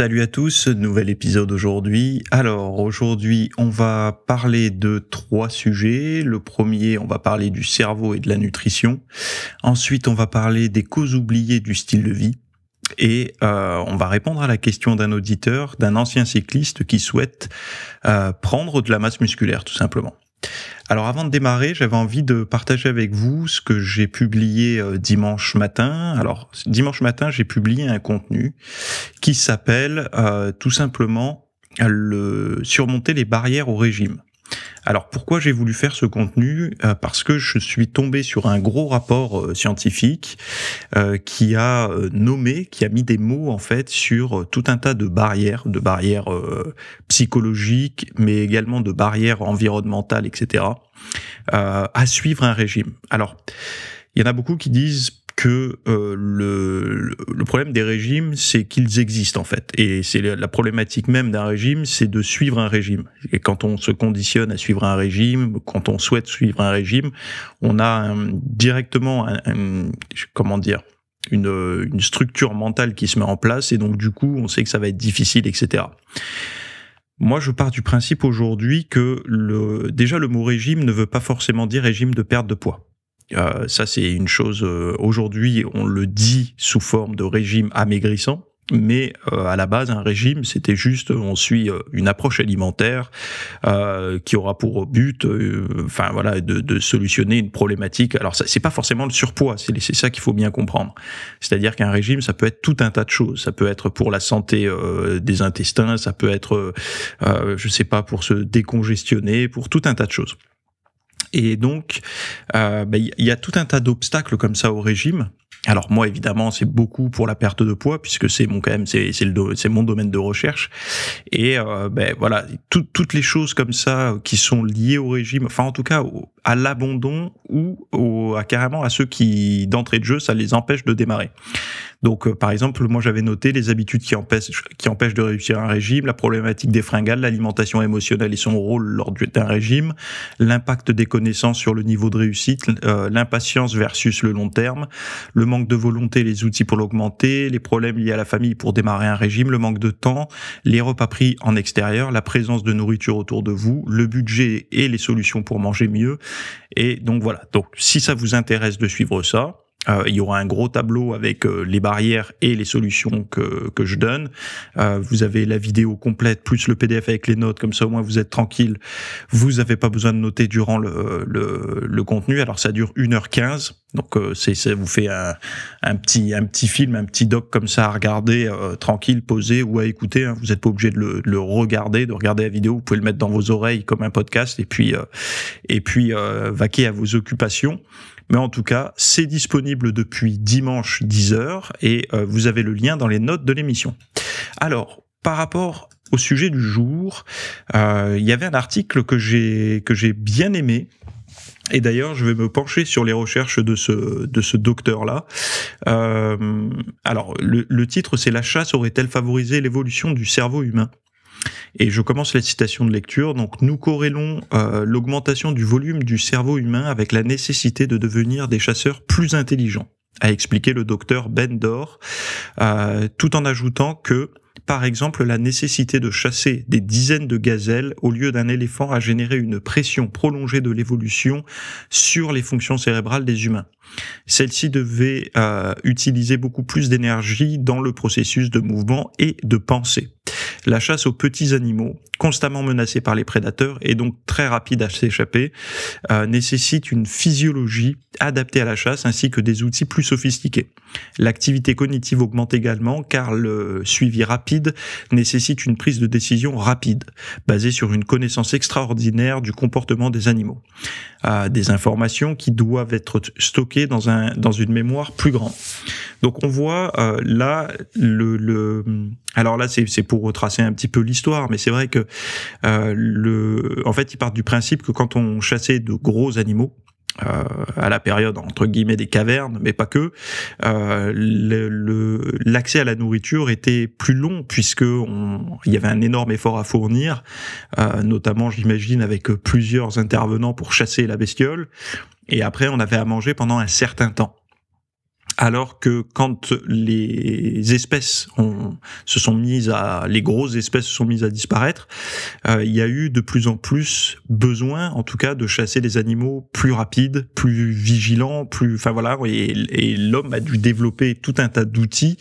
Salut à tous, nouvel épisode aujourd'hui. Alors aujourd'hui on va parler de trois sujets. Le premier on va parler du cerveau et de la nutrition. Ensuite on va parler des causes oubliées du style de vie. Et euh, on va répondre à la question d'un auditeur, d'un ancien cycliste qui souhaite euh, prendre de la masse musculaire tout simplement. Alors avant de démarrer, j'avais envie de partager avec vous ce que j'ai publié euh, dimanche matin. Alors dimanche matin, j'ai publié un contenu qui s'appelle euh, tout simplement le surmonter les barrières au régime. Alors pourquoi j'ai voulu faire ce contenu euh, Parce que je suis tombé sur un gros rapport euh, scientifique euh, qui a nommé, qui a mis des mots en fait sur tout un tas de barrières, de barrières psychologiques, mais également de barrières environnementales, etc. à suivre un régime. Alors il y en a beaucoup qui disent que euh, le, le, problème des régimes, c'est qu'ils existent en fait. Et c'est la problématique même d'un régime, c'est de suivre un régime. Et quand on se conditionne à suivre un régime, quand on souhaite suivre un régime, on a directement, comment dire, une, une structure mentale qui se met en place. Et donc du coup, on sait que ça va être difficile, etc. Moi, je pars du principe aujourd'hui que le, déjà le mot régime ne veut pas forcément dire régime de perte de poids. Euh, ça, c'est une chose. Euh, aujourd'hui, on le dit sous forme de régime amaigrissant. Mais euh, à la base, un régime, c'était juste, on suit une approche alimentaire qui aura pour but, enfin voilà, de, de, solutionner une problématique. Alors, c'est pas forcément le surpoids, c'est ça qu'il faut bien comprendre. C'est-à-dire qu'un régime, ça peut être tout un tas de choses. Ça peut être pour la santé des intestins, ça peut être, je sais pas, pour se décongestionner, pour tout un tas de choses. Et donc, il euh, bah, y a tout un tas d'obstacles comme ça au régime alors moi évidemment c'est beaucoup pour la perte de poids puisque c'est mon quand même c'est c'est mon domaine de recherche et euh, ben voilà toutes les choses comme ça euh, qui sont liées au régime enfin en tout cas à l'abandon ou à carrément à ceux qui d'entrée de jeu ça les empêche de démarrer. Donc euh, par exemple moi j'avais noté les habitudes qui empêchent qui empêchent de réussir un régime, la problématique des fringales, l'alimentation émotionnelle et son rôle lors d'un régime, l'impact des connaissances sur le niveau de réussite, l'impatience versus le long terme, le manque de volonté, les outils pour l'augmenter, les problèmes liés à la famille pour démarrer un régime, le manque de temps, les repas pris en extérieur, la présence de nourriture autour de vous, le budget et les solutions pour manger mieux. Et donc voilà. Donc si ça vous intéresse de suivre ça, euh, il y aura un gros tableau avec euh, les barrières et les solutions que, que je donne. Euh, vous avez la vidéo complète plus le PDF avec les notes, comme ça au moins vous êtes tranquille. Vous n'avez pas besoin de noter durant le, le, contenu. Alors ça dure 1h15, donc c'est ça vous fait un, un, petit, un petit film, un petit doc comme ça à regarder, tranquille, posé ou à écouter. Hein. Vous n'êtes pas obligé de le, regarder, de regarder la vidéo. Vous pouvez le mettre dans vos oreilles comme un podcast et puis, et puis vaquer à vos occupations. Mais en tout cas, c'est disponible depuis dimanche 10h et euh, vous avez le lien dans les notes de l'émission. Alors, par rapport au sujet du jour, euh, il y avait un article que j'ai que j'ai bien aimé. Et d'ailleurs, je vais me pencher sur les recherches de ce de ce docteur là. Euh, alors, le titre, c'est la chasse aurait-elle favorisé l'évolution du cerveau humain et je commence la citation de lecture. Donc, nous corrélons euh, l'augmentation du volume du cerveau humain avec la nécessité de devenir des chasseurs plus intelligents, a expliqué le docteur Ben Dor, euh, tout en ajoutant que par exemple, la nécessité de chasser des dizaines de gazelles au lieu d'un éléphant a généré une pression prolongée de l'évolution sur les fonctions cérébrales des humains. Celle-ci devait euh, utiliser beaucoup plus d'énergie dans le processus de mouvement et de pensée. La chasse aux petits animaux, constamment menacés par les prédateurs et donc très rapide à s'échapper, euh, nécessite une physiologie adaptée à la chasse ainsi que des outils plus sophistiqués. L'activité cognitive augmente également car le suivi rapide nécessite une prise de décision rapide, basée sur une connaissance extraordinaire du comportement des animaux. Euh, des informations qui doivent être stockées dans, un, dans une mémoire plus grande. Donc on voit euh, là le, alors là c'est pour retracer un petit peu l'histoire, mais c'est vrai que euh, le en fait ils partent du principe que quand on chassait de gros animaux euh, à la période entre guillemets des cavernes, mais pas que, euh, l'accès à la nourriture était plus long puisque il y avait un énorme effort à fournir, euh, notamment j'imagine avec plusieurs intervenants pour chasser la bestiole. Et après, on avait à manger pendant un certain temps alors que quand les espèces se sont mises à, les grosses espèces se sont mises à disparaître, euh, il y a eu de plus en plus besoin, en tout cas, de chasser des animaux plus rapides, plus vigilants, plus, enfin voilà, et, l'homme a dû développer tout un tas d'outils,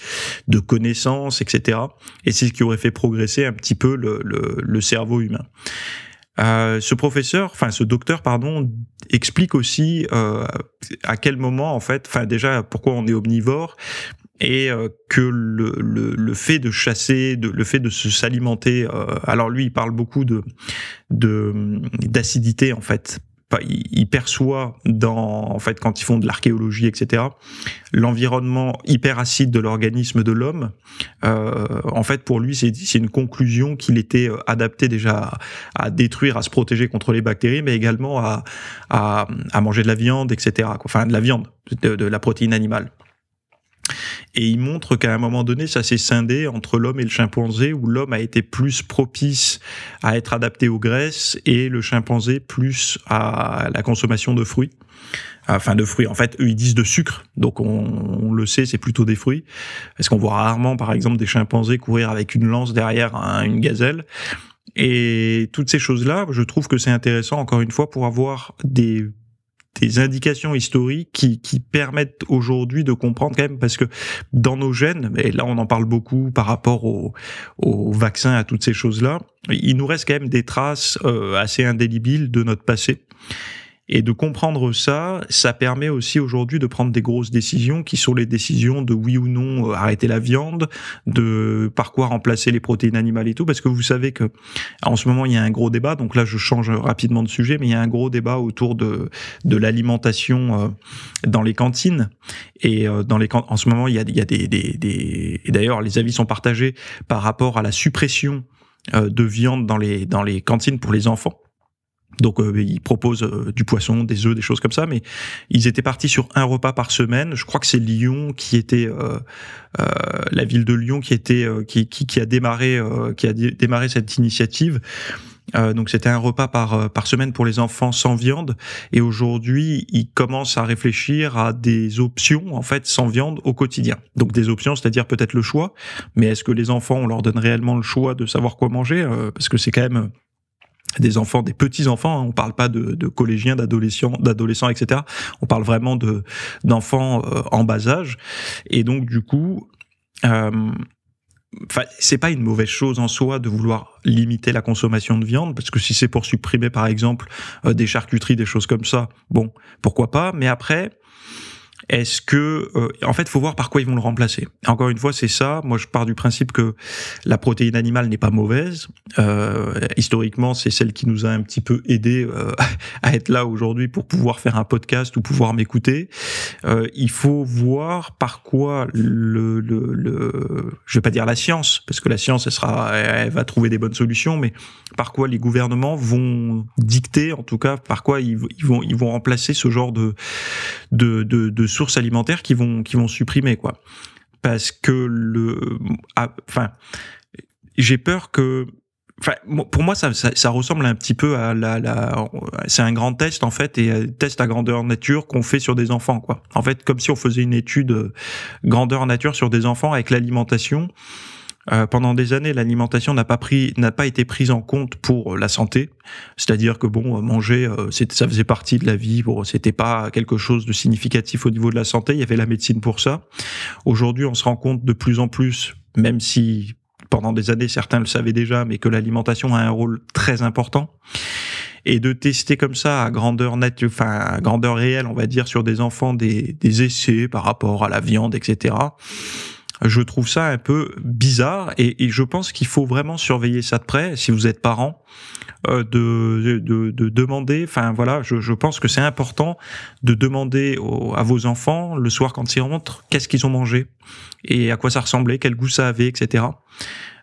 de connaissances, etc. Et c'est ce qui aurait fait progresser un petit peu le cerveau humain. Euh, ce professeur, enfin ce docteur, pardon, explique aussi euh, à quel moment en fait, enfin déjà pourquoi on est omnivore et euh, que le, le, fait de chasser, le fait de se s'alimenter, alors lui il parle beaucoup de d'acidité en fait il perçoit dans, en fait, quand ils font de l'archéologie, etc., l'environnement hyperacide de l'organisme de l'homme. Euh, en fait, pour lui, c'est une conclusion qu'il était euh, adapté déjà à, détruire, à se protéger contre les bactéries, mais également à, manger de la viande, etc., enfin, de la viande, de la protéine animale. Et il montre qu'à un moment donné, ça s'est scindé entre l'homme et le chimpanzé, où l'homme a été plus propice à être adapté aux graisses et le chimpanzé plus à la consommation de fruits. Enfin, de fruits. En fait, eux, ils disent de sucre. Donc, on, le sait, c'est plutôt des fruits. Parce qu'on voit rarement, par exemple, des chimpanzés courir avec une lance derrière une gazelle. Et toutes ces choses-là, je trouve que c'est intéressant, encore une fois, pour avoir des des indications historiques qui, permettent aujourd'hui de comprendre quand même, parce que dans nos gènes, et là on en parle beaucoup par rapport aux au vaccins, à toutes ces choses-là, il nous reste quand même des traces euh, assez indélébiles de notre passé. Et de comprendre ça, ça permet aussi aujourd'hui de prendre des grosses décisions qui sont les décisions de oui ou non euh, arrêter la viande, de par quoi remplacer les protéines animales et tout, parce que vous savez que en ce moment il y a un gros débat. Donc là, je change rapidement de sujet, mais il y a un gros débat autour de de l'alimentation euh, dans les cantines et euh, dans les en ce moment il y a, il y a des, des, des... et d'ailleurs les avis sont partagés par rapport à la suppression de viande dans les dans les cantines pour les enfants donc euh, ils proposent euh, du poisson, des œufs, des choses comme ça, mais ils étaient partis sur un repas par semaine. Je crois que c'est Lyon qui était euh, la ville de Lyon qui était qui, qui, a démarré qui a démarré cette initiative. donc c'était un repas par par semaine pour les enfants sans viande. Et aujourd'hui ils commencent à réfléchir à des options en fait sans viande au quotidien. Donc des options, c'est-à-dire peut-être le choix, mais est-ce que les enfants on leur donne réellement le choix de savoir quoi manger parce que c'est quand même des enfants, des petits-enfants, hein. on parle pas de, collégiens, d'adolescents, d'adolescents, etc. On parle vraiment de d'enfants euh, en bas âge. Et donc, du coup, euh, c'est pas une mauvaise chose en soi de vouloir limiter la consommation de viande, parce que si c'est pour supprimer, par exemple, euh, des charcuteries, des choses comme ça, bon, pourquoi pas. Mais après, est-ce que, euh, en fait, faut voir par quoi ils vont le remplacer. Encore une fois, c'est ça. Moi, je pars du principe que la protéine animale n'est pas mauvaise. Euh, historiquement, c'est celle qui nous a un petit peu aidé euh, à être là aujourd'hui pour pouvoir faire un podcast ou pouvoir m'écouter. il faut voir par quoi le, le, le, je vais pas dire la science, parce que la science, elle sera, elle va trouver des bonnes solutions, mais par quoi les gouvernements vont dicter, en tout cas, par quoi ils, vont, ils vont remplacer ce genre de, de, de, de sources alimentaires qui vont qui vont supprimer quoi. Parce que le, ah, enfin, j'ai peur que Enfin, pour moi, ça, ça, ressemble un petit peu à la, c'est un grand test en fait, et euh, test à grandeur nature qu'on fait sur des enfants, quoi. En fait, comme si on faisait une étude euh, grandeur nature sur des enfants avec l'alimentation. Euh, pendant des années, l'alimentation n'a pas pris, n'a pas été prise en compte pour euh, la santé. C'est-à-dire que bon, euh, manger, ça faisait partie de la vie. Bon, c'était pas quelque chose de significatif au niveau de la santé. Il y avait la médecine pour ça. Aujourd'hui, on se rend compte de plus en plus, même si pendant des années, certains le savaient déjà, mais que l'alimentation a un rôle très important. Et de tester comme ça à grandeur nature, enfin, à grandeur réelle, on va dire, sur des enfants des, des essais par rapport à la viande, etc je trouve ça un peu bizarre et, je pense qu'il faut vraiment surveiller ça de près si vous êtes parent euh, de, demander enfin voilà je, pense que c'est important de demander à vos enfants le soir quand ils rentrent qu'est-ce qu'ils ont mangé et à quoi ça ressemblait quel goût ça avait etc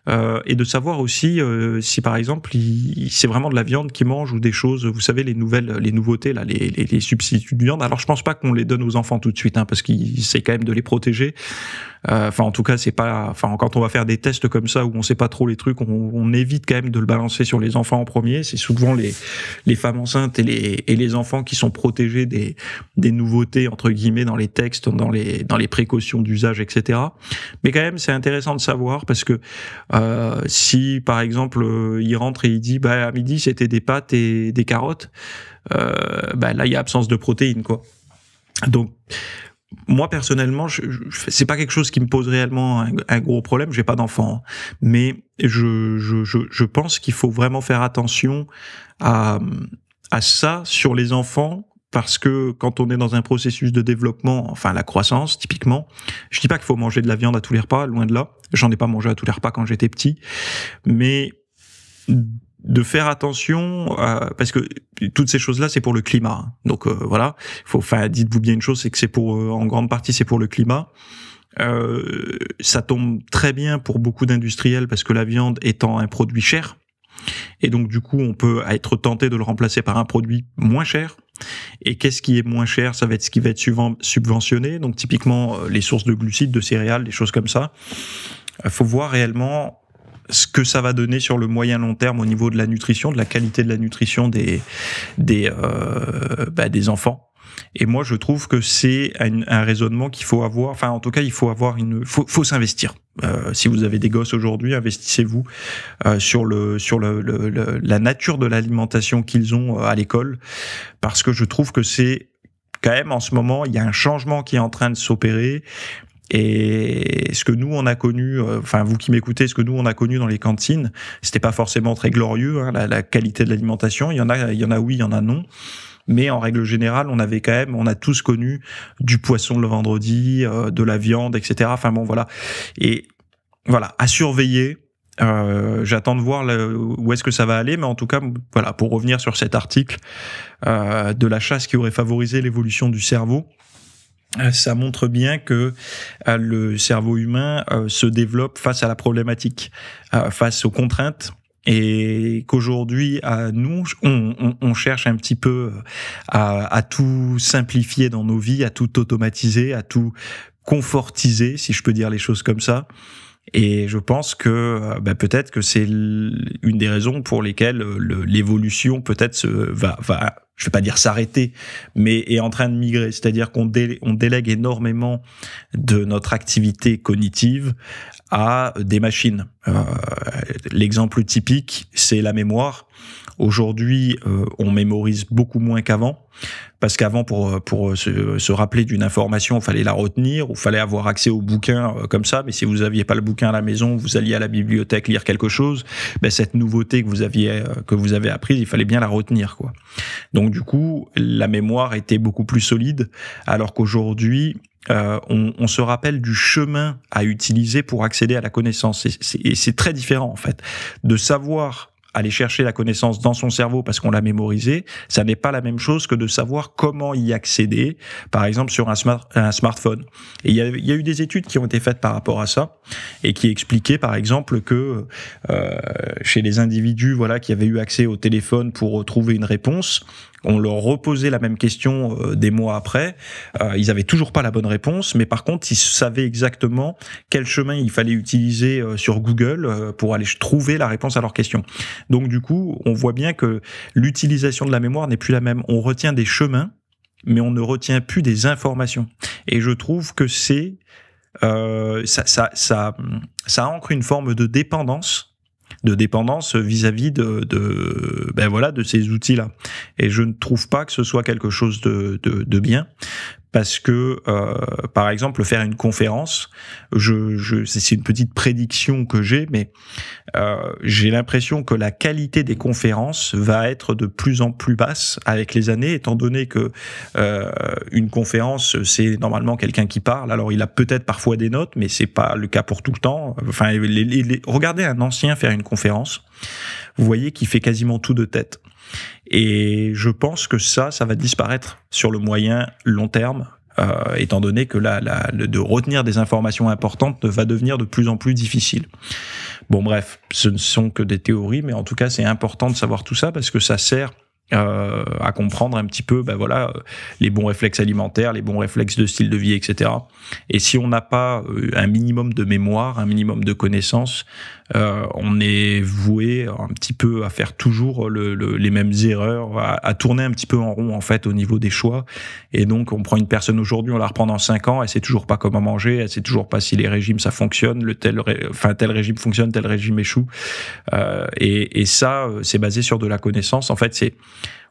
euh, et de savoir aussi euh, si par exemple c'est vraiment de la viande qu'ils mange ou des choses, vous savez les nouvelles, les nouveautés là, les, les, substituts de viande. Alors je pense pas qu'on les donne aux enfants tout de suite, hein, parce qu'il c'est quand même de les protéger. Euh, enfin en tout cas c'est pas, enfin quand on va faire des tests comme ça où on sait pas trop les trucs, on, évite quand même de le balancer sur les enfants en premier. C'est souvent les les femmes enceintes et les et les enfants qui sont protégés des des nouveautés entre guillemets dans les textes, dans les dans les précautions d'usage, etc. Mais quand même c'est intéressant de savoir parce que euh, si par exemple euh, il rentre et il dit bah à midi c'était des pâtes et des carottes, euh, bah, là il y a absence de protéines quoi. Donc moi personnellement, je, je c'est pas quelque chose qui me pose réellement un, gros problème. J'ai pas d'enfant, hein. mais je, je, je pense qu'il faut vraiment faire attention à, à ça sur les enfants parce que quand on est dans un processus de développement, enfin la croissance typiquement, je dis pas qu'il faut manger de la viande à tous les repas, loin de là. J'en ai pas mangé à tous les repas quand j'étais petit, mais de faire attention parce que toutes ces choses là c'est pour le climat. Donc euh, voilà, faut enfin dites-vous bien une chose, c'est que c'est pour euh, en grande partie c'est pour le climat. Euh, ça tombe très bien pour beaucoup d'industriels parce que la viande étant un produit cher et donc du coup on peut être tenté de le remplacer par un produit moins cher et qu'est-ce qui est moins cher Ça va être ce qui va être subventionné, donc typiquement euh, les sources de glucides, de céréales, des choses comme ça. Il euh, faut voir réellement ce que ça va donner sur le moyen long terme au niveau de la nutrition, de la qualité de la nutrition des, des, euh, bah, des enfants et moi, je trouve que c'est un, raisonnement qu'il faut avoir. Enfin, en tout cas, il faut avoir une, faut, faut s'investir. Euh, si vous avez des gosses aujourd'hui, investissez-vous euh, sur le sur le, la nature de l'alimentation qu'ils ont euh, à l'école, parce que je trouve que c'est quand même en ce moment, il y a un changement qui est en train de s'opérer. Et ce que nous on a connu, euh, enfin vous qui m'écoutez, ce que nous on a connu dans les cantines, c'était pas forcément très glorieux. Hein, la, la, qualité de l'alimentation, il y en a, il y en a oui, il y en a non mais en règle générale, on avait quand même, on a tous connu du poisson le vendredi, euh, de la viande, etc. Enfin bon, voilà. Et voilà, à surveiller. Euh, j'attends de voir où est-ce que ça va aller, mais en tout cas, voilà, pour revenir sur cet article euh, de la chasse qui aurait favorisé l'évolution du cerveau, ça montre bien que le cerveau humain se développe face à la problématique, face aux contraintes et qu'aujourd'hui, à nous, on, cherche un petit peu euh, à, tout simplifier dans nos vies, à tout automatiser, à tout confortiser, si je peux dire les choses comme ça. Et je pense que euh, bah, peut-être que c'est une des raisons pour lesquelles euh, l'évolution peut-être va, va, je vais pas dire s'arrêter, mais est en train de migrer. C'est-à-dire qu'on on délègue énormément de notre activité cognitive à des machines. Euh, l'exemple typique, c'est la mémoire. Aujourd'hui, euh, on mémorise beaucoup moins qu'avant, parce qu'avant, pour, pour se, rappeler d'une information, il fallait la retenir, ou fallait avoir accès au bouquin euh, comme ça, mais si vous n'aviez pas le bouquin à la maison, vous alliez à la bibliothèque lire quelque chose, ben, cette nouveauté que vous, aviez, que vous avez apprise, il fallait bien la retenir. Quoi. Donc du coup, la mémoire était beaucoup plus solide, alors qu'aujourd'hui, euh, on, se rappelle du chemin à utiliser pour accéder à la connaissance. Et c'est très différent, en fait. De savoir aller chercher la connaissance dans son cerveau parce qu'on l'a mémorisé, ça n'est pas la même chose que de savoir comment y accéder, par exemple sur un, smartphone. Et il y, a, eu des études qui ont été faites par rapport à ça et qui expliquaient par exemple que euh, chez les individus voilà qui avaient eu accès au téléphone pour trouver une réponse, on leur reposait la même question euh, des mois après. Euh, ils avaient toujours pas la bonne réponse, mais par contre, ils savaient exactement quel chemin il fallait utiliser euh, sur Google pour aller trouver la réponse à leur question. Donc du coup, on voit bien que l'utilisation de la mémoire n'est plus la même. On retient des chemins, mais on ne retient plus des informations. Et je trouve que c'est ça, ça, ça ancre une forme de dépendance de dépendance vis-à-vis de, de, ben voilà, de ces outils-là. Et je ne trouve pas que ce soit quelque chose de, de, de bien parce que, euh, par exemple, faire une conférence, je, je c'est une petite prédiction que j'ai, mais euh, j'ai l'impression que la qualité des conférences va être de plus en plus basse avec les années, étant donné que euh, une conférence, c'est normalement quelqu'un qui parle. Alors, il a peut-être parfois des notes, mais c'est pas le cas pour tout le temps. Enfin, regardez un ancien faire une conférence, vous voyez qu'il fait quasiment tout de tête. Et je pense que ça, ça va disparaître sur le moyen long terme, euh, étant donné que là, de retenir des informations importantes va devenir de plus en plus difficile. Bon, bref, ce ne sont que des théories, mais en tout cas, c'est important de savoir tout ça parce que ça sert euh, à comprendre un petit peu, ben voilà, euh, les bons réflexes alimentaires, les bons réflexes de style de vie, etc. Et si on n'a pas un minimum de mémoire, un minimum de connaissances, euh, on est voué un petit peu à faire toujours les mêmes erreurs, à, tourner un petit peu en rond en fait au niveau des choix. Et donc on prend une personne aujourd'hui, on la reprend dans cinq ans, elle sait toujours pas comment manger, elle sait toujours pas si les régimes ça fonctionne, le tel, enfin tel régime fonctionne, tel régime échoue. Euh, et, et, ça, euh, c'est basé sur de la connaissance. En fait, c'est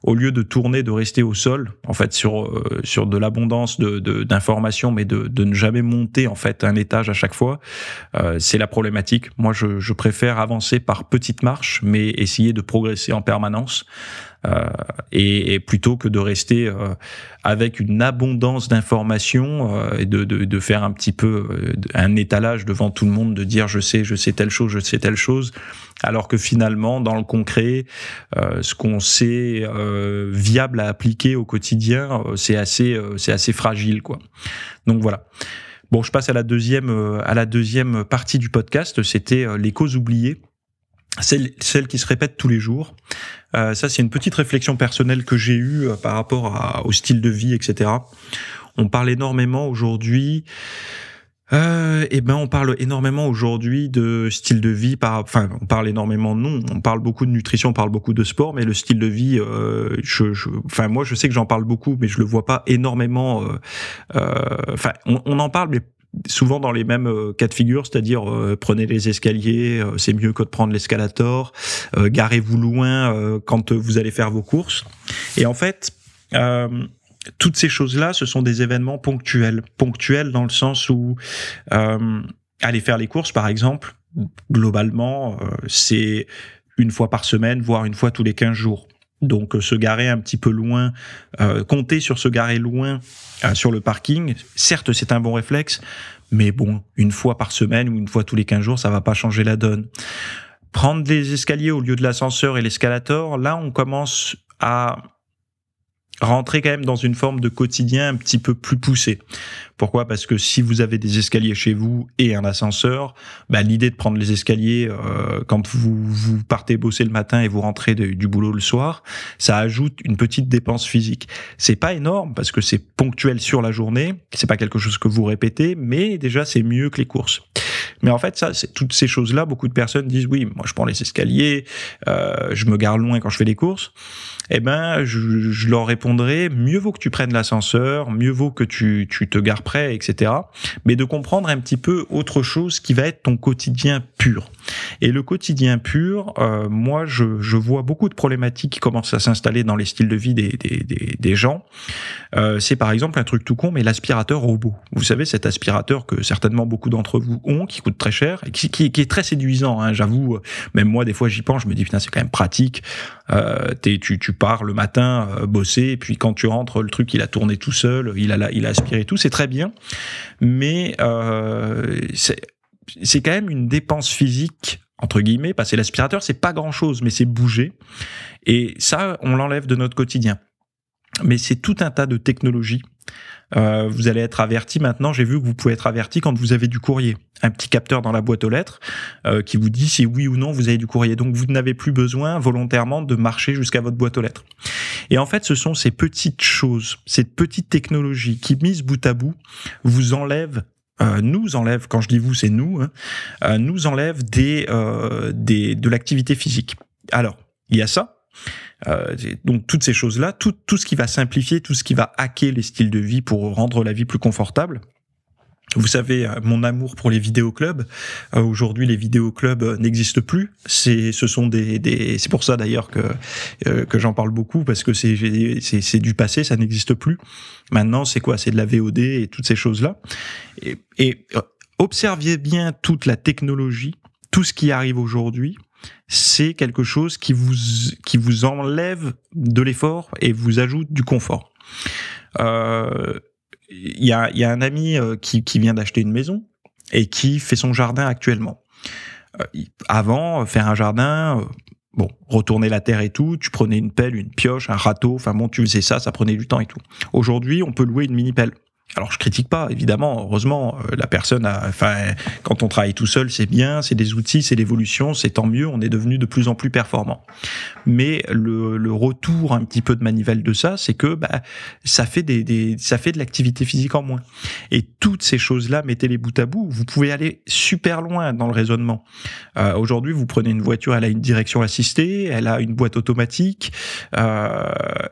au lieu de tourner, de rester au sol, en fait, sur, euh, sur de l'abondance d'informations, de, mais de, ne jamais monter, en fait, un étage à chaque fois, euh, c'est la problématique. Moi, je, je préfère avancer par petites marches, mais essayer de progresser en permanence. Euh, et, et, plutôt que de rester euh, avec une abondance d'informations euh, et de, de, de, faire un petit peu un étalage devant tout le monde, de dire je sais, je sais telle chose, je sais telle chose, alors que finalement, dans le concret, ce qu'on sait viable à appliquer au quotidien, c'est assez, c'est assez fragile, quoi. Donc voilà. Bon, je passe à la deuxième, à la deuxième partie du podcast. C'était les causes oubliées celle, celle qui se répète tous les jours. Euh, ça, c'est une petite réflexion personnelle que j'ai eue euh, par rapport au style de vie, etc. On parle énormément aujourd'hui. Euh, eh ben, on parle énormément aujourd'hui de style de vie. Par, enfin, on parle énormément non. On parle beaucoup de nutrition, on parle beaucoup de sport, mais le style de vie, euh, je, je, enfin moi, je sais que j'en parle beaucoup, mais je le vois pas énormément. Enfin, on, en parle, mais souvent dans les mêmes euh, cas de figure, c'est-à-dire euh, prenez les escaliers, euh, c'est mieux que de prendre l'escalator, garez-vous loin quand vous allez faire vos courses. Et en fait, toutes ces choses-là, ce sont des événements ponctuels. Ponctuels dans le sens où aller faire les courses, par exemple, globalement, c'est une fois par semaine, voire une fois tous les 15 jours. Donc se garer un petit peu loin, compter sur se garer loin sur le parking, certes c'est un bon réflexe, mais bon, une fois par semaine ou une fois tous les 15 jours, ça va pas changer la donne. Prendre les escaliers au lieu de l'ascenseur et l'escalator, là, on commence à rentrer quand même dans une forme de quotidien un petit peu plus poussé. Pourquoi Parce que si vous avez des escaliers chez vous et un ascenseur, bah, l'idée de prendre les escaliers euh, quand vous, vous, partez bosser le matin et vous rentrez du boulot le soir, ça ajoute une petite dépense physique. C'est pas énorme parce que c'est ponctuel sur la journée, c'est pas quelque chose que vous répétez, mais déjà c'est mieux que les courses. Mais en fait, ça, toutes ces choses-là, beaucoup de personnes disent oui, moi je prends les escaliers, euh, je me garde loin quand je fais les courses. Eh ben, je, leur répondrai mieux vaut que tu prennes l'ascenseur, mieux vaut que tu, tu te gares près, etc. Mais de comprendre un petit peu autre chose qui va être ton quotidien pur. Et le quotidien pur, euh, moi, je, je, vois beaucoup de problématiques qui commencent à s'installer dans les styles de vie des, des, des, gens. Euh, c'est par exemple un truc tout con, mais l'aspirateur robot. Vous savez, cet aspirateur que certainement beaucoup d'entre vous ont, qui coûte très cher, et qui, qui, est très séduisant, hein, j'avoue. Même moi, des fois, j'y pense, je me dis, putain, c'est quand même pratique. Euh, tu, tu pars le matin euh, bosser, et puis quand tu rentres, le truc, il a tourné tout seul, il a, il a aspiré tout, c'est très bien. Mais euh, c'est c'est quand même une dépense physique entre guillemets, passer l'aspirateur, c'est pas grand chose, mais c'est bouger. Et ça, on l'enlève de notre quotidien. Mais c'est tout un tas de technologies. Euh, vous allez être averti maintenant. J'ai vu que vous pouvez être averti quand vous avez du courrier. Un petit capteur dans la boîte aux lettres euh, qui vous dit si oui ou non vous avez du courrier. Donc vous n'avez plus besoin volontairement de marcher jusqu'à votre boîte aux lettres. Et en fait, ce sont ces petites choses, ces petites technologies qui, mises bout à bout, vous enlèvent euh, nous enlève, quand je dis vous, c'est nous, hein, euh, nous enlève des, euh, des, de l'activité physique. Alors, il y a ça. donc toutes ces choses-là, tout, tout ce qui va simplifier, tout ce qui va hacker les styles de vie pour rendre la vie plus confortable, vous savez euh, mon amour pour les vidéoclubs. Euh, Aujourd'hui, les vidéoclubs euh, n'existent plus. C'est ce sont des, des c'est pour ça d'ailleurs que euh, que j'en parle beaucoup parce que c'est c'est du passé, ça n'existe plus. Maintenant, c'est quoi C'est de la VOD et toutes ces choses là. Et, et observez bien toute la technologie, tout ce qui arrive aujourd'hui c'est quelque chose qui vous, qui vous enlève de l'effort et vous ajoute du confort. Euh, il y a, un ami euh, qui, qui vient d'acheter une maison et qui fait son jardin actuellement. Euh, avant, euh, faire un jardin, bon, retourner la terre et tout, tu prenais une pelle, une pioche, un râteau, enfin bon, tu faisais ça, ça prenait du temps et tout. Aujourd'hui, on peut louer une mini pelle. Alors je critique pas, évidemment, heureusement, euh, la personne, a, enfin, quand on travaille tout seul, c'est bien, c'est des outils, c'est l'évolution, c'est tant mieux, on est devenu de plus en plus performant. Mais le, retour un petit peu de manivelle de ça, c'est que bah, ça fait des, ça fait de l'activité physique en moins. Et toutes ces choses-là, mettez les bout à bout, vous pouvez aller super loin dans le raisonnement. Euh, aujourd'hui, vous prenez une voiture, elle a une direction assistée, elle a une boîte automatique, euh,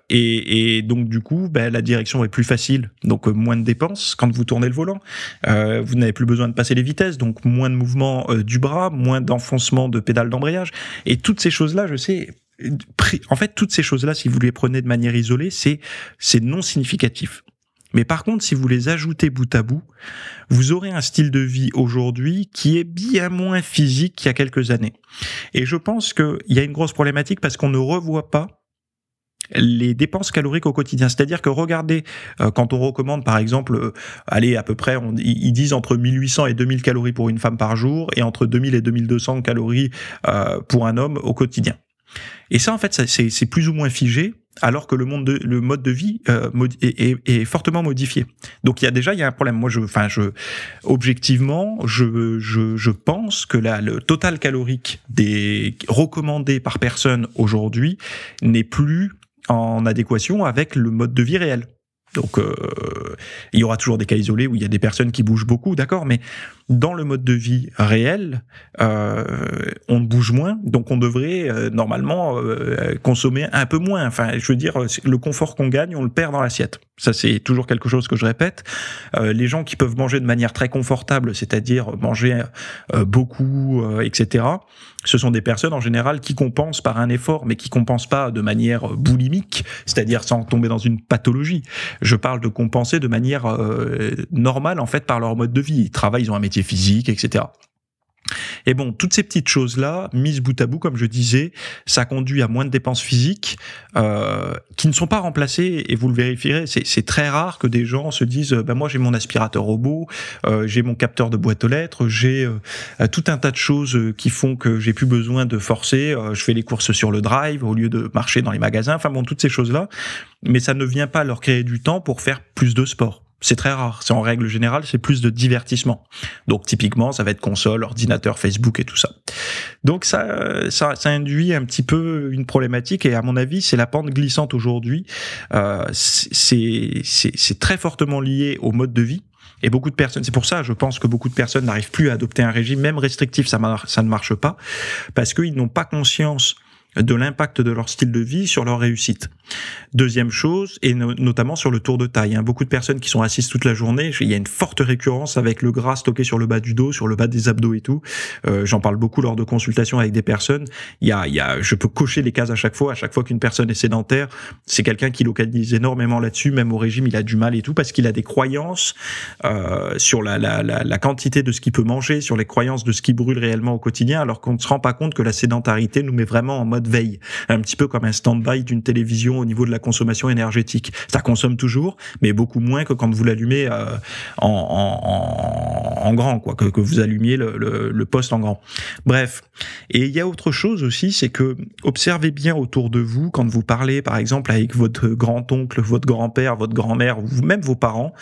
et, donc du coup, bah, la direction est plus facile, donc moins de dépenses quand vous tournez le volant. Euh, vous n'avez plus besoin de passer les vitesses, donc moins de mouvement euh, du bras, moins d'enfoncement de pédales d'embrayage. Et toutes ces choses-là, je sais, en fait, toutes ces choses-là, si vous les prenez de manière isolée, c'est, c'est non significatif. Mais par contre, si vous les ajoutez bout à bout, vous aurez un style de vie aujourd'hui qui est bien moins physique qu'il y a quelques années. Et je pense qu'il y a une grosse problématique parce qu'on ne revoit pas les dépenses caloriques au quotidien. C'est-à-dire que regardez, euh, quand on recommande par exemple, euh, allez à peu près, on, ils disent entre 1800 et 2000 calories pour une femme par jour et entre 2000 et 2200 calories euh, pour un homme au quotidien. Et ça en fait, c'est plus ou moins figé alors que le, monde le mode de vie euh, est, fortement modifié. Donc il y a déjà il y a un problème. Moi, je, enfin, je, objectivement, je, je, pense que la, le total calorique des recommandé par personne aujourd'hui n'est plus en adéquation avec le mode de vie réel. Donc, euh, il y aura toujours des cas isolés où il y a des personnes qui bougent beaucoup, d'accord, mais dans le mode de vie réel, euh, on bouge moins, donc on devrait euh, normalement euh, consommer un peu moins. Enfin, je veux dire, le confort qu'on gagne, on le perd dans l'assiette. Ça, c'est toujours quelque chose que je répète. les gens qui peuvent manger de manière très confortable, c'est-à-dire manger beaucoup, etc., ce sont des personnes en général qui compensent par un effort, mais qui compensent pas de manière boulimique, c'est-à-dire sans tomber dans une pathologie. Je parle de compenser de manière normale, en fait, par leur mode de vie. Ils travaillent, ils ont un métier physique physiques, etc. Et bon, toutes ces petites choses-là, mises bout à bout, comme je disais, ça conduit à moins de dépenses physiques euh, qui ne sont pas remplacées, et vous le vérifierez, c'est très rare que des gens se disent, ben moi j'ai mon aspirateur robot, euh, j'ai mon capteur de boîte aux lettres, j'ai euh, tout un tas de choses qui font que j'ai plus besoin de forcer, je fais les courses sur le drive au lieu de marcher dans les magasins, enfin bon, toutes ces choses-là, mais ça ne vient pas leur créer du temps pour faire plus de sport c'est très rare. C'est en règle générale, c'est plus de divertissement. Donc typiquement, ça va être console, ordinateur, Facebook et tout ça. Donc ça, euh, ça, ça induit un petit peu une problématique et à mon avis, c'est la pente glissante aujourd'hui. Euh, c'est très fortement lié au mode de vie. Et beaucoup de personnes, c'est pour ça, je pense que beaucoup de personnes n'arrivent plus à adopter un régime, même restrictif, ça, ça ne marche pas, parce qu'ils n'ont pas conscience de l'impact de leur style de vie sur leur réussite. Deuxième chose, et notamment sur le tour de taille. Hein. beaucoup de personnes qui sont assises toute la journée, il y a une forte récurrence avec le gras stocké sur le bas du dos, sur le bas des abdos et tout. Euh, j'en parle beaucoup lors de consultations avec des personnes. Il y a, y a, je peux cocher les cases à chaque fois. À chaque fois qu'une personne est sédentaire, c'est quelqu'un qui localise énormément là-dessus. Même au régime, il a du mal et tout parce qu'il a des croyances euh, sur la, la, la, la quantité de ce qu'il peut manger, sur les croyances de ce qui brûle réellement au quotidien, alors qu'on ne se rend pas compte que la sédentarité nous met vraiment en mode veille, un petit peu comme un stand-by d'une télévision au niveau de la consommation énergétique. Ça consomme toujours, mais beaucoup moins que quand vous l'allumez euh, en, grand, quoi, que, vous allumiez le, poste en grand. Bref, et il y a autre chose aussi, c'est que observez bien autour de vous quand vous parlez, par exemple, avec votre grand-oncle, votre grand-père, votre grand-mère, ou même vos parents,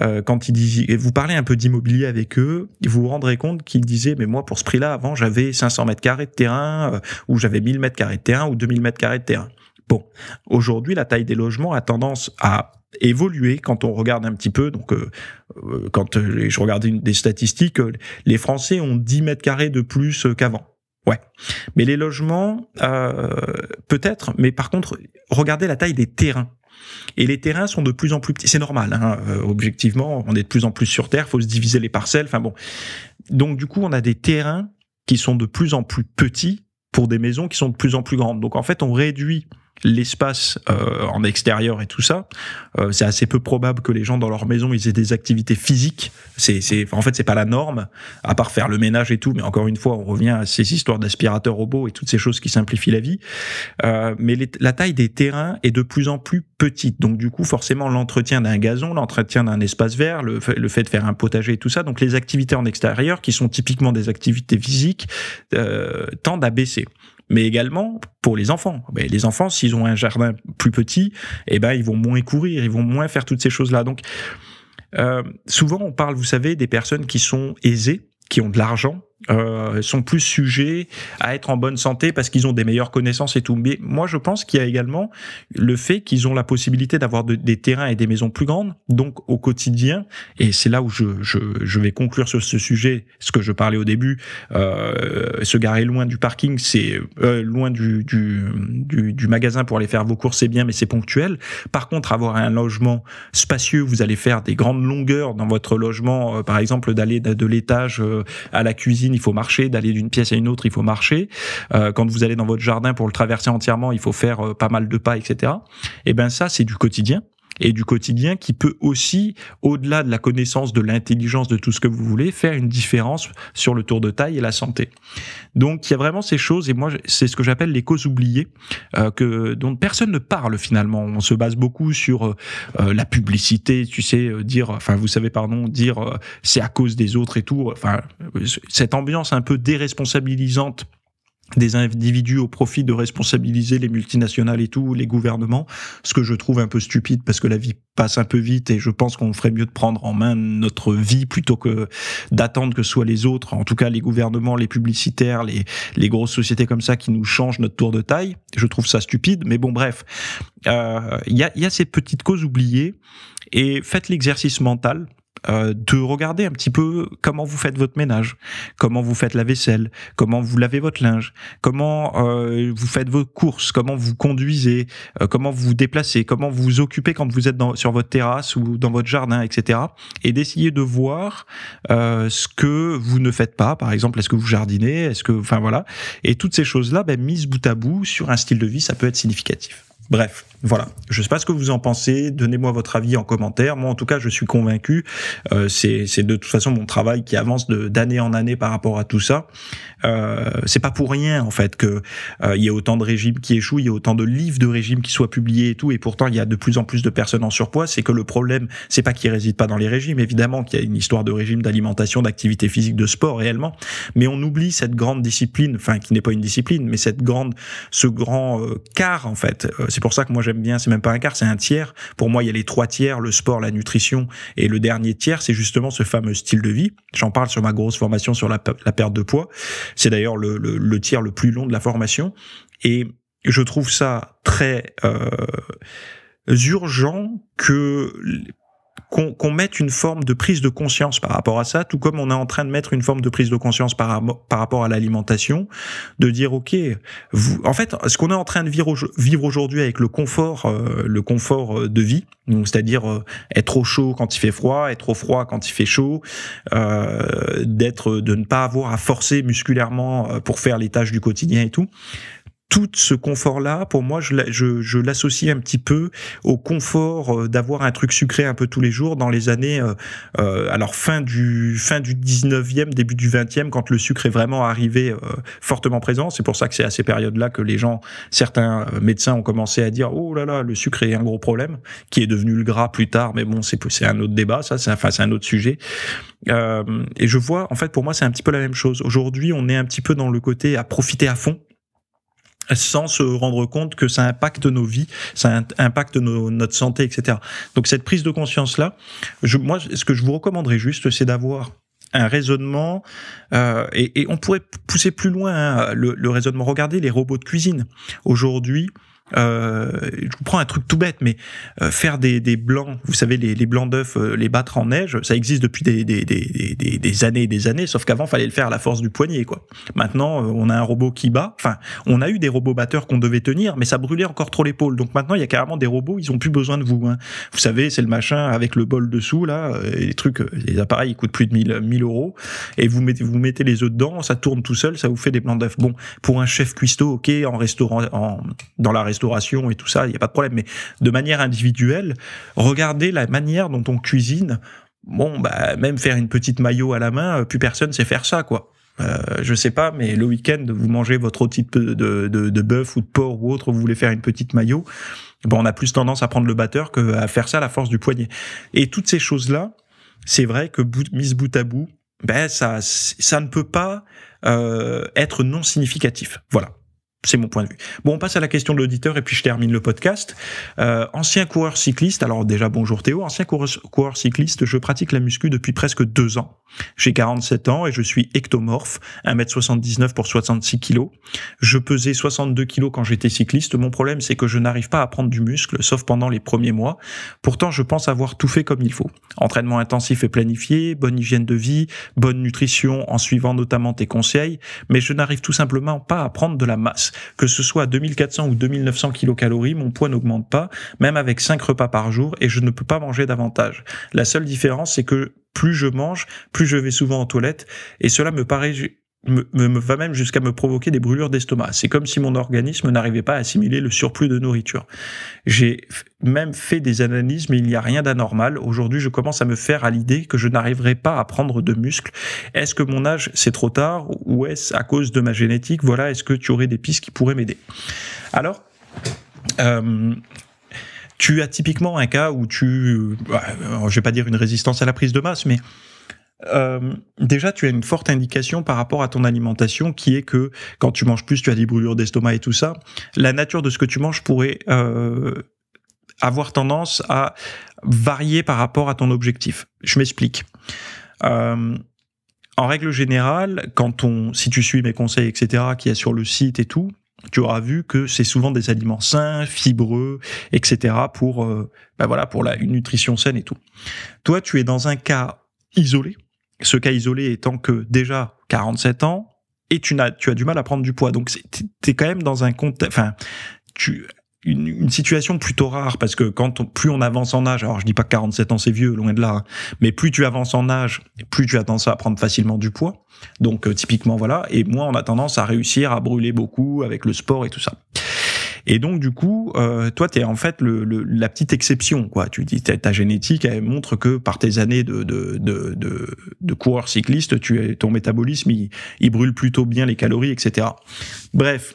euh, quand ils disent, vous parlez un peu d'immobilier avec eux, vous vous rendrez compte qu'ils disaient, mais moi pour ce prix-là, avant j'avais 500 mètres carrés de terrain euh, ou j'avais 1000 mètres carrés de terrain ou 2000 mètres carrés de terrain. Bon, aujourd'hui, la taille des logements a tendance à évoluer quand on regarde un petit peu. Donc, euh, euh, quand euh, je regardais des statistiques, les Français ont 10 mètres carrés de plus qu'avant. Ouais. Mais les logements, peut-être, mais par contre, regardez la taille des terrains. Et les terrains sont de plus en plus petits. C'est normal, hein. objectivement, on est de plus en plus sur Terre, il faut se diviser les parcelles. Enfin bon. Donc du coup, on a des terrains qui sont de plus en plus petits pour des maisons qui sont de plus en plus grandes. Donc en fait, on réduit l'espace euh, en extérieur et tout ça, euh, c'est assez peu probable que les gens dans leur maison ils aient des activités physiques. C'est, en fait, c'est pas la norme, à part faire le ménage et tout. Mais encore une fois, on revient à ces histoires d'aspirateurs robots et toutes ces choses qui simplifient la vie. Euh, mais la taille des terrains est de plus en plus petite. Donc du coup, forcément, l'entretien d'un gazon, l'entretien d'un espace vert, le, le, fait de faire un potager et tout ça. Donc les activités en extérieur, qui sont typiquement des activités physiques, tendent à baisser mais également pour les enfants. les enfants, s'ils ont un jardin plus petit, eh ben, ils vont moins courir, ils vont moins faire toutes ces choses-là. Donc, euh, souvent, on parle, vous savez, des personnes qui sont aisées, qui ont de l'argent, euh, sont plus sujets à être en bonne santé parce qu'ils ont des meilleures connaissances et tout. Mais moi, je pense qu'il y a également le fait qu'ils ont la possibilité d'avoir des terrains et des maisons plus grandes, donc au quotidien. Et c'est là où je, je, je, vais conclure sur ce sujet, ce que je parlais au début. Euh, se garer loin du parking, c'est euh, loin du, du, du, du, magasin pour aller faire vos courses, c'est bien, mais c'est ponctuel. Par contre, avoir un logement spacieux, vous allez faire des grandes longueurs dans votre logement, euh, par exemple d'aller de l'étage à la cuisine il faut marcher. D'aller d'une pièce à une autre, il faut marcher. Euh, quand vous allez dans votre jardin pour le traverser entièrement, il faut faire euh, pas mal de pas, etc. Et eh ben ça, c'est du quotidien et du quotidien qui peut aussi, au-delà de la connaissance, de l'intelligence, de tout ce que vous voulez, faire une différence sur le tour de taille et la santé. Donc il y a vraiment ces choses, et moi c'est ce que j'appelle les causes oubliées, euh, que, dont personne ne parle finalement. On se base beaucoup sur euh, euh la publicité, tu sais, euh, dire, enfin vous savez, pardon, dire euh, c'est à cause des autres et tout, enfin cette ambiance un peu déresponsabilisante des individus au profit de responsabiliser les multinationales et tout, les gouvernements, ce que je trouve un peu stupide parce que la vie passe un peu vite et je pense qu'on ferait mieux de prendre en main notre vie plutôt que d'attendre que ce soit les autres, en tout cas les gouvernements, les publicitaires, les, grosses sociétés comme ça qui nous changent notre tour de taille. Je trouve ça stupide, mais bon bref, euh, il y, a, y a ces petites causes oubliées et faites l'exercice mental euh, de regarder un petit peu comment vous faites votre ménage, comment vous faites la vaisselle, comment vous lavez votre linge, comment euh, vous faites vos courses, comment vous conduisez, euh, comment vous vous déplacez, comment vous vous occupez quand vous êtes sur votre terrasse ou dans votre jardin, etc. Et d'essayer de voir ce que vous ne faites pas, par exemple, est-ce que vous jardinez, est-ce que, enfin voilà, et toutes ces choses-là, ben, mises bout à bout sur un style de vie, ça peut être significatif. Bref, voilà. Je ne sais pas ce que vous en pensez. Donnez-moi votre avis en commentaire. Moi, en tout cas, je suis convaincu. Euh, c'est de toute façon mon travail qui avance d'année en année par rapport à tout ça. Euh, c'est pas pour rien en fait que euh, il y a autant de régimes qui échouent, il y a autant de livres de régimes qui soient publiés et tout. Et pourtant, il y a de plus en plus de personnes en surpoids. C'est que le problème, c'est pas qu'ils réside pas dans les régimes. Évidemment qu'il y a une histoire de régime, d'alimentation, d'activité physique, de sport réellement. Mais on oublie cette grande discipline, enfin qui n'est pas une discipline, mais cette grande, ce grand euh, quart en fait c'est pour ça que moi j'aime bien, c'est même pas un quart, c'est un tiers. Pour moi, il y a les trois tiers, le sport, la nutrition, et le dernier tiers, c'est justement ce fameux style de vie. J'en parle sur ma grosse formation sur la, perte de poids. C'est d'ailleurs le, tiers le plus long de la formation. Et je trouve ça très euh, urgent que qu'on mette une forme de prise de conscience par rapport à ça, tout comme on est en train de mettre une forme de prise de conscience par, rapport à l'alimentation, de dire ok, vous, en fait, ce qu'on est en train de vivre, aujourd'hui avec le confort, euh, le confort euh, de vie, donc c'est-à-dire euh, être au chaud quand il fait froid, être au froid quand il fait chaud, d'être, de ne pas avoir à forcer musculairement pour faire les tâches du quotidien et tout, tout ce confort-là, pour moi, je, je, l'associe un petit peu au confort euh, d'avoir un truc sucré un peu tous les jours dans les années, euh, euh alors fin du, fin du 19e, début du 20e, quand le sucre est vraiment arrivé euh, fortement présent. C'est pour ça que c'est à ces périodes-là que les gens, certains médecins ont commencé à dire Oh là là, le sucre est un gros problème, qui est devenu le gras plus tard, mais bon, c'est un autre débat, ça, c'est enfin, un autre sujet. Euh, et je vois, en fait, pour moi, c'est un petit peu la même chose. Aujourd'hui, on est un petit peu dans le côté à profiter à fond sans se rendre compte que ça impacte nos vies, ça impacte nos, notre santé, etc. Donc cette prise de conscience-là, moi, ce que je vous recommanderais juste, c'est d'avoir un raisonnement, euh, et, et, on pourrait pousser plus loin hein, le, le, raisonnement. Regardez les robots de cuisine. Aujourd'hui, euh, je vous prends un truc tout bête, mais euh, faire des, des, blancs, vous savez, les, les blancs d'œufs, euh, les battre en neige, ça existe depuis des, des, des, des années et des années, sauf qu'avant, fallait le faire à la force du poignet, quoi. Maintenant, euh, on a un robot qui bat, enfin, on a eu des robots batteurs qu'on devait tenir, mais ça brûlait encore trop l'épaule. Donc maintenant, il y a carrément des robots, ils ont plus besoin de vous. Hein. Vous savez, c'est le machin avec le bol dessous, là, et les trucs, les appareils, ils coûtent plus de 1000, 1000 euros, et vous mettez, vous mettez les œufs dedans, ça tourne tout seul, ça vous fait des blancs d'œufs. Bon, pour un chef cuistot, ok, en restaurant, dans la restaurant, restauration et tout ça, il n'y a pas de problème. Mais de manière individuelle, regardez la manière dont on cuisine. Bon, bah, même faire une petite maillot à la main, euh, plus personne sait faire ça, quoi. Euh, je sais pas, mais le week-end, vous mangez votre type de, de, bœuf ou de porc ou autre, vous voulez faire une petite maillot, bon, on a plus tendance à prendre le batteur qu'à faire ça à la force du poignet. Et toutes ces choses-là, c'est vrai que mise bout à bout, ben ça, ça ne peut pas euh, être non significatif. Voilà. C'est mon point de vue. Bon, on passe à la question de l'auditeur et puis je termine le podcast. Euh, ancien coureur cycliste, alors déjà bonjour Théo, ancien coureur, cycliste, je pratique la muscu depuis presque deux ans. J'ai 47 ans et je suis ectomorphe, 1m79 pour 66 kg. Je pesais 62 kg quand j'étais cycliste. Mon problème, c'est que je n'arrive pas à prendre du muscle, sauf pendant les premiers mois. Pourtant, je pense avoir tout fait comme il faut. Entraînement intensif et planifié, bonne hygiène de vie, bonne nutrition en suivant notamment tes conseils, mais je n'arrive tout simplement pas à prendre de la masse que ce soit à 2400 ou 2900 kilocalories, mon poids n'augmente pas, même avec 5 repas par jour, et je ne peux pas manger davantage. La seule différence, c'est que plus je mange, plus je vais souvent en toilette, et cela me paraît me, va même jusqu'à me provoquer des brûlures d'estomac. C'est comme si mon organisme n'arrivait pas à assimiler le surplus de nourriture. J'ai même fait des analyses, mais il n'y a rien d'anormal. Aujourd'hui, je commence à me faire à l'idée que je n'arriverai pas à prendre de muscles. Est-ce que mon âge, c'est trop tard ou est-ce à cause de ma génétique Voilà, est-ce que tu aurais des pistes qui pourraient m'aider Alors, euh, tu as typiquement un cas où tu, euh, bah, je vais pas dire une résistance à la prise de masse, mais euh, déjà, tu as une forte indication par rapport à ton alimentation qui est que quand tu manges plus, tu as des brûlures d'estomac et tout ça. La nature de ce que tu manges pourrait euh, avoir tendance à varier par rapport à ton objectif. Je m'explique. Euh, en règle générale, quand on, si tu suis mes conseils, etc., qu'il y a sur le site et tout, tu auras vu que c'est souvent des aliments sains, fibreux, etc. pour, bah voilà, pour la, une nutrition saine et tout. Toi, tu es dans un cas isolé ce cas isolé étant que déjà 47 ans, et tu as, du mal à prendre du poids. Donc, tu es quand même dans un compte Enfin, Une, situation plutôt rare parce que quand plus on avance en âge, alors je dis pas que 47 ans c'est vieux, loin de là, hein, mais plus tu avances en âge, plus tu as tendance à prendre facilement du poids. Donc euh, typiquement voilà, et moi on a tendance à réussir à brûler beaucoup avec le sport et tout ça. Et donc, du coup, euh, toi, tu es en fait le, la petite exception. quoi. Tu dis, ta, génétique, elle montre que par tes années de, de, de, de, de coureur cycliste, tu, ton métabolisme, il, il, brûle plutôt bien les calories, etc. Bref,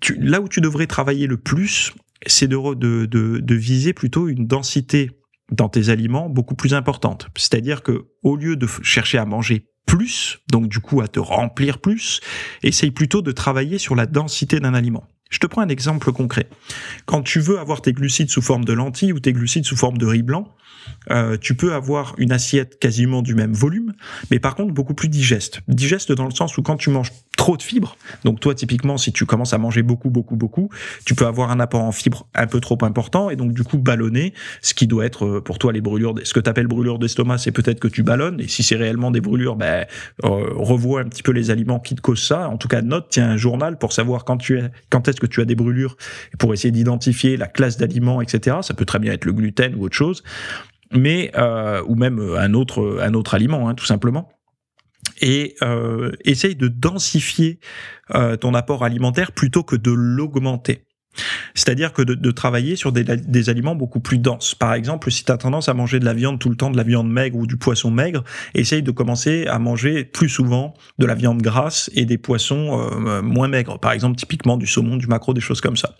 tu, là où tu devrais travailler le plus, c'est de, de, de, de viser plutôt une densité dans tes aliments beaucoup plus importante. C'est-à-dire que au lieu de chercher à manger plus, donc du coup à te remplir plus, essaye plutôt de travailler sur la densité d'un aliment. Je te prends un exemple concret. Quand tu veux avoir tes glucides sous forme de lentilles ou tes glucides sous forme de riz blanc, euh, tu peux avoir une assiette quasiment du même volume, mais par contre beaucoup plus digeste. Digeste dans le sens où quand tu manges trop de fibres, donc toi typiquement si tu commences à manger beaucoup, beaucoup, beaucoup, tu peux avoir un apport en fibres un peu trop important et donc du coup ballonner, ce qui doit être euh, pour toi les brûlures, ce que tu appelles brûlures d'estomac, c'est peut-être que tu ballonnes, et si c'est réellement des brûlures, ben, euh, revois un petit peu les aliments qui te causent ça. En tout cas, note, tiens un journal pour savoir quand tu es, quand est que tu as des brûlures, pour essayer d'identifier la classe d'aliments, etc. Ça peut très bien être le gluten ou autre chose, mais euh, ou même euh, un autre, un autre aliment, hein, tout simplement et euh, essaye de densifier ton apport alimentaire plutôt que de l'augmenter. C'est-à-dire que de, travailler sur des, aliments beaucoup plus denses. Par exemple, si tu as tendance à manger de la viande tout le temps, de la viande maigre ou du poisson maigre, essaye de commencer à manger plus souvent de la viande grasse et des poissons euh, euh, moins maigres. Par exemple, typiquement du saumon, du maquereau, des choses comme ça.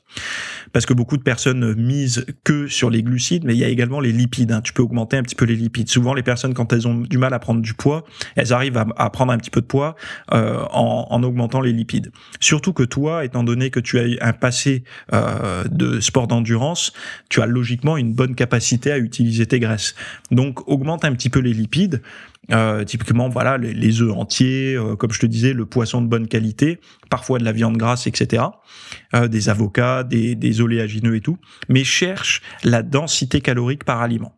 Parce que beaucoup de personnes misent que sur les glucides, mais il y a également les lipides. Hein. Tu peux augmenter un petit peu les lipides. Souvent, les personnes, quand elles ont du mal à prendre du poids, elles arrivent à, prendre un petit peu de poids euh, en, en augmentant les lipides. Surtout que toi, étant donné que tu as un passé euh, de sport d'endurance, tu as logiquement une bonne capacité à utiliser tes graisses. Donc augmente un petit peu les lipides. Euh, typiquement, voilà, les, les œufs entiers, euh, comme je te disais, le poisson de bonne qualité, parfois de la viande grasse, etc. des avocats, des, des, oléagineux et tout. Mais cherche la densité calorique par aliment.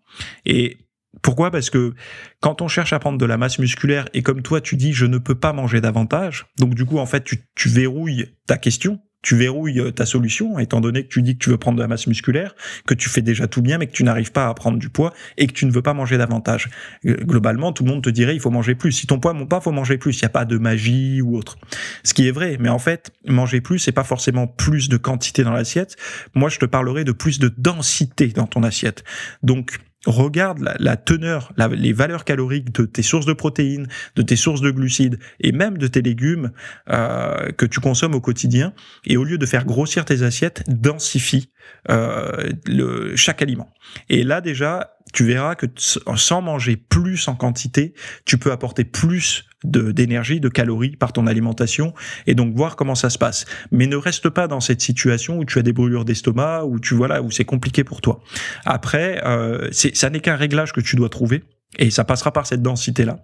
Et pourquoi Parce que quand on cherche à prendre de la masse musculaire et comme toi tu dis je ne peux pas manger davantage, donc du coup en fait tu, tu verrouilles ta question tu verrouilles euh, ta solution, étant donné que tu dis que tu veux prendre de la masse musculaire, que tu fais déjà tout bien, mais que tu n'arrives pas à prendre du poids et que tu ne veux pas manger davantage. Euh, globalement, tout le monde te dirait il faut manger plus. Si ton poids monte pas, faut manger plus. Il n'y a pas de magie ou autre. Ce qui est vrai, mais en fait, manger plus, c'est pas forcément plus de quantité dans l'assiette. Moi, je te parlerai de plus de densité dans ton assiette. Donc, regarde la, teneur, les valeurs caloriques de tes sources de protéines, de tes sources de glucides et même de tes légumes euh, que tu consommes au quotidien. Et au lieu de faire grossir tes assiettes, densifie euh, le, chaque aliment. Et là déjà, tu verras que sans manger plus en quantité, tu peux apporter plus d'énergie, de, calories par ton alimentation et donc voir comment ça se passe. Mais ne reste pas dans cette situation où tu as des brûlures d'estomac, ou tu voilà, où c'est compliqué pour toi. Après, euh, ça n'est qu'un réglage que tu dois trouver. Et ça passera par cette densité-là.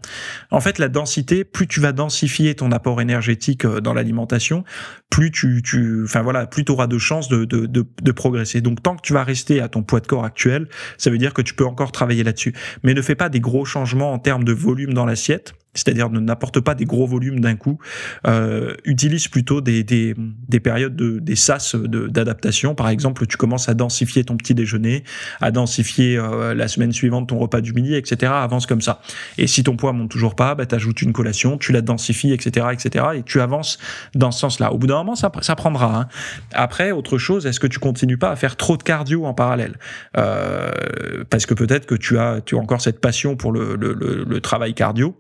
En fait, la densité, plus tu vas densifier ton apport énergétique euh, dans l'alimentation, plus tu, tu, enfin voilà, plus auras de chances de, de, progresser. Donc, tant que tu vas rester à ton poids de corps actuel, ça veut dire que tu peux encore travailler là-dessus. Mais ne fais pas des gros changements en termes de volume dans l'assiette c'est-à-dire ne n'apporte pas des gros volumes d'un coup, euh, utilise plutôt des, des, des, périodes de, des sas d'adaptation. Par exemple, tu commences à densifier ton petit déjeuner, à densifier euh, la semaine suivante ton repas du midi, etc. Avance comme ça. Et si ton poids monte toujours pas, bah, tu ajoutes une collation, tu la densifies, etc., etc. Et tu avances dans ce sens-là. Au bout d'un moment, ça, ça prendra. Hein. Après, autre chose, est-ce que tu continues pas à faire trop de cardio en parallèle euh, Parce que peut-être que tu as, tu as encore cette passion pour le, le, le travail cardio.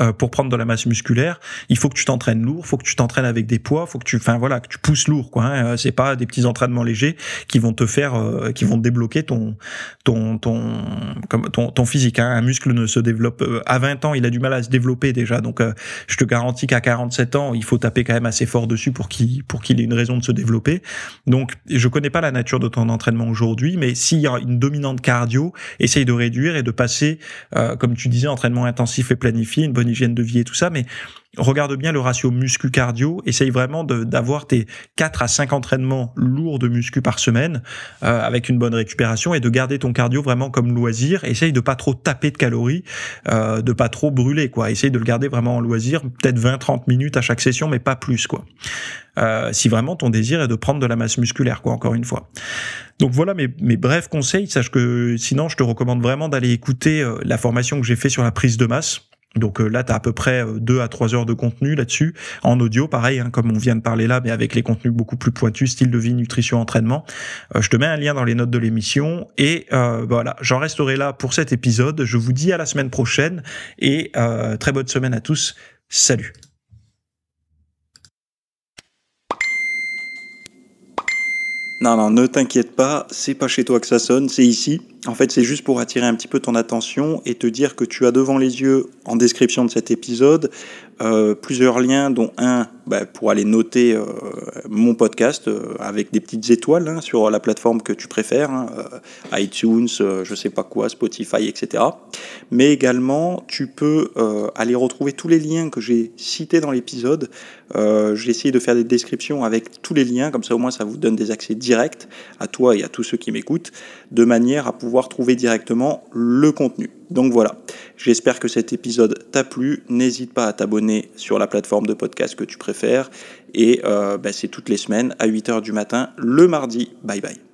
Euh, pour prendre de la masse musculaire, il faut que tu t'entraînes lourd, faut que tu t'entraînes avec des poids, faut que tu, enfin voilà, que tu pousses lourd quoi. Hein. Euh, c'est pas des petits entraînements légers qui vont te faire, euh, qui vont débloquer ton ton ton comme ton, ton physique. Hein. Un muscle ne se développe à 20 ans, il a du mal à se développer déjà. Donc je te garantis qu'à 47 ans, il faut taper quand même assez fort dessus pour qu'il pour qu'il ait une raison de se développer. Donc je connais pas la nature de ton entraînement aujourd'hui, mais s'il y a une dominante cardio, essaye de réduire et de passer, comme tu disais, entraînement intensif et planifié. Une bonne hygiène de vie et tout ça, mais regarde bien le ratio muscu-cardio, essaye vraiment d'avoir tes 4 à 5 entraînements lourds de muscu par semaine euh, avec une bonne récupération et de garder ton cardio vraiment comme loisir. Essaye de pas trop taper de calories, euh, de pas trop brûler, quoi. Essaye de le garder vraiment en loisir, peut-être 20-30 minutes à chaque session, mais pas plus, quoi. Euh, si vraiment ton désir est de prendre de la masse musculaire, quoi, encore une fois. Donc voilà mes, mes brefs conseils. Sache que sinon, je te recommande vraiment d'aller écouter la formation que j'ai fait sur la prise de masse donc euh, là, tu as à peu près 2 euh, à 3 heures de contenu là-dessus. En audio, pareil, hein, comme on vient de parler là, mais avec les contenus beaucoup plus pointus, style de vie, nutrition, entraînement. Euh, je te mets un lien dans les notes de l'émission. Et bah, voilà, j'en resterai là pour cet épisode. Je vous dis à la semaine prochaine et très bonne semaine à tous. Salut Non, non, ne t'inquiète pas, c'est pas chez toi que ça sonne, c'est ici. En fait, c'est juste pour attirer un petit peu ton attention et te dire que tu as devant les yeux, en description de cet épisode, euh, plusieurs liens, dont un bah, pour aller noter euh, mon podcast euh, avec des petites étoiles hein, sur la plateforme que tu préfères, hein, iTunes, je sais pas quoi, Spotify, etc. Mais également, tu peux aller retrouver tous les liens que j'ai cités dans l'épisode. j'ai essayé de faire des descriptions avec tous les liens, comme ça au moins ça vous donne des accès directs à toi et à tous ceux qui m'écoutent, de manière à pouvoir trouver directement le contenu. Donc voilà, j'espère que cet épisode t'a plu. N'hésite pas à t'abonner sur la plateforme de podcast que tu préfères. Et euh, bah, c'est toutes les semaines à 8h du matin, le mardi. Bye bye.